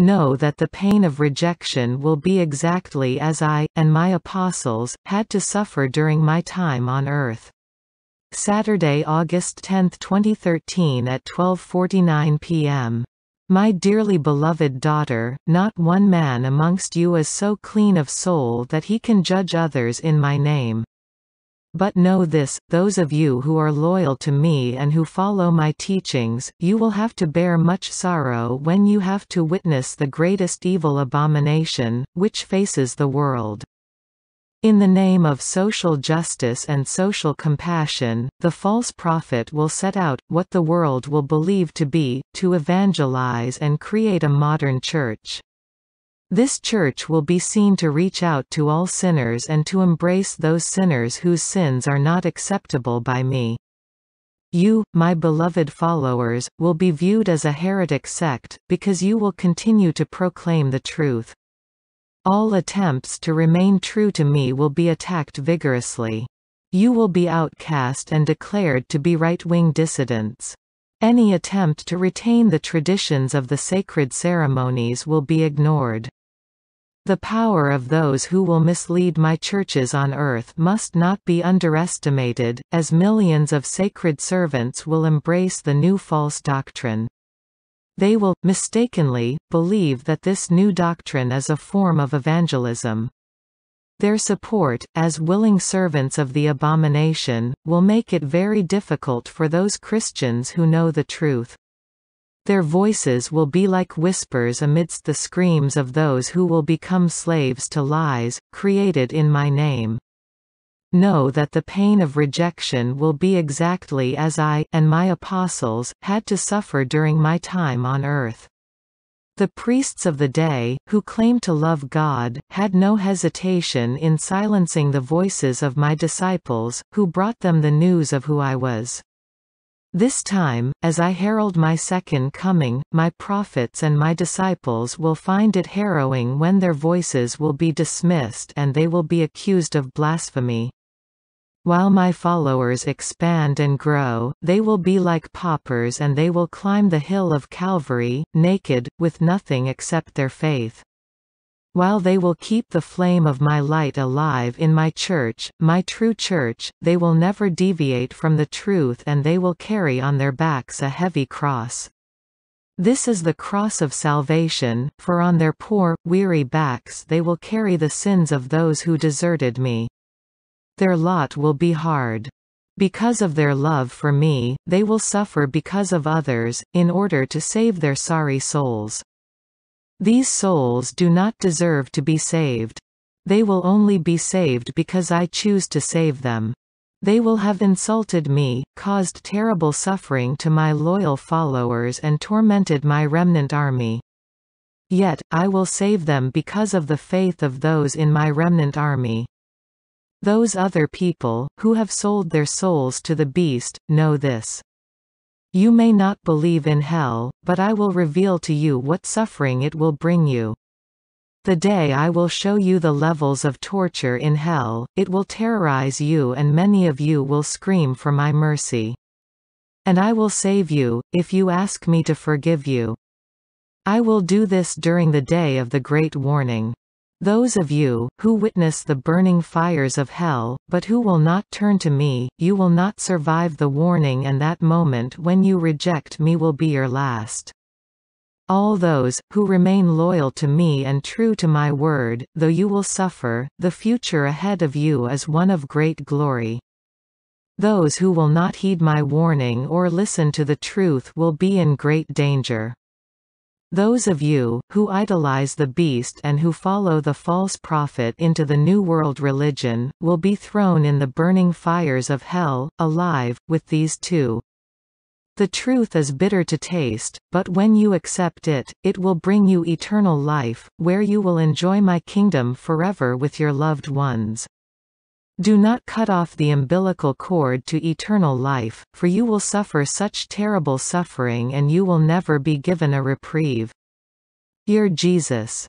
know that the pain of rejection will be exactly as I, and my apostles, had to suffer during my time on earth. Saturday, August 10, 2013 at 12.49 p.m. My dearly beloved daughter, not one man amongst you is so clean of soul that he can judge others in my name. But know this, those of you who are loyal to me and who follow my teachings, you will have to bear much sorrow when you have to witness the greatest evil abomination, which faces the world. In the name of social justice and social compassion, the false prophet will set out, what the world will believe to be, to evangelize and create a modern church. This church will be seen to reach out to all sinners and to embrace those sinners whose sins are not acceptable by me. You, my beloved followers, will be viewed as a heretic sect, because you will continue to proclaim the truth. All attempts to remain true to me will be attacked vigorously. You will be outcast and declared to be right-wing dissidents. Any attempt to retain the traditions of the sacred ceremonies will be ignored. The power of those who will mislead my churches on earth must not be underestimated, as millions of sacred servants will embrace the new false doctrine. They will, mistakenly, believe that this new doctrine is a form of evangelism. Their support, as willing servants of the abomination, will make it very difficult for those Christians who know the truth. Their voices will be like whispers amidst the screams of those who will become slaves to lies, created in my name. Know that the pain of rejection will be exactly as I, and my apostles, had to suffer during my time on earth. The priests of the day, who claim to love God, had no hesitation in silencing the voices of my disciples, who brought them the news of who I was. This time, as I herald my second coming, my prophets and my disciples will find it harrowing when their voices will be dismissed and they will be accused of blasphemy. While my followers expand and grow, they will be like paupers and they will climb the hill of Calvary, naked, with nothing except their faith. While they will keep the flame of my light alive in my church, my true church, they will never deviate from the truth and they will carry on their backs a heavy cross. This is the cross of salvation, for on their poor, weary backs they will carry the sins of those who deserted me. Their lot will be hard. Because of their love for me, they will suffer because of others, in order to save their sorry souls. These souls do not deserve to be saved. They will only be saved because I choose to save them. They will have insulted me, caused terrible suffering to my loyal followers and tormented my remnant army. Yet, I will save them because of the faith of those in my remnant army. Those other people, who have sold their souls to the beast, know this. You may not believe in hell, but I will reveal to you what suffering it will bring you. The day I will show you the levels of torture in hell, it will terrorize you and many of you will scream for my mercy. And I will save you, if you ask me to forgive you. I will do this during the day of the great warning. Those of you, who witness the burning fires of hell, but who will not turn to me, you will not survive the warning and that moment when you reject me will be your last. All those, who remain loyal to me and true to my word, though you will suffer, the future ahead of you is one of great glory. Those who will not heed my warning or listen to the truth will be in great danger. Those of you, who idolize the beast and who follow the false prophet into the New World religion, will be thrown in the burning fires of hell, alive, with these two. The truth is bitter to taste, but when you accept it, it will bring you eternal life, where you will enjoy my kingdom forever with your loved ones. Do not cut off the umbilical cord to eternal life, for you will suffer such terrible suffering and you will never be given a reprieve. Dear Jesus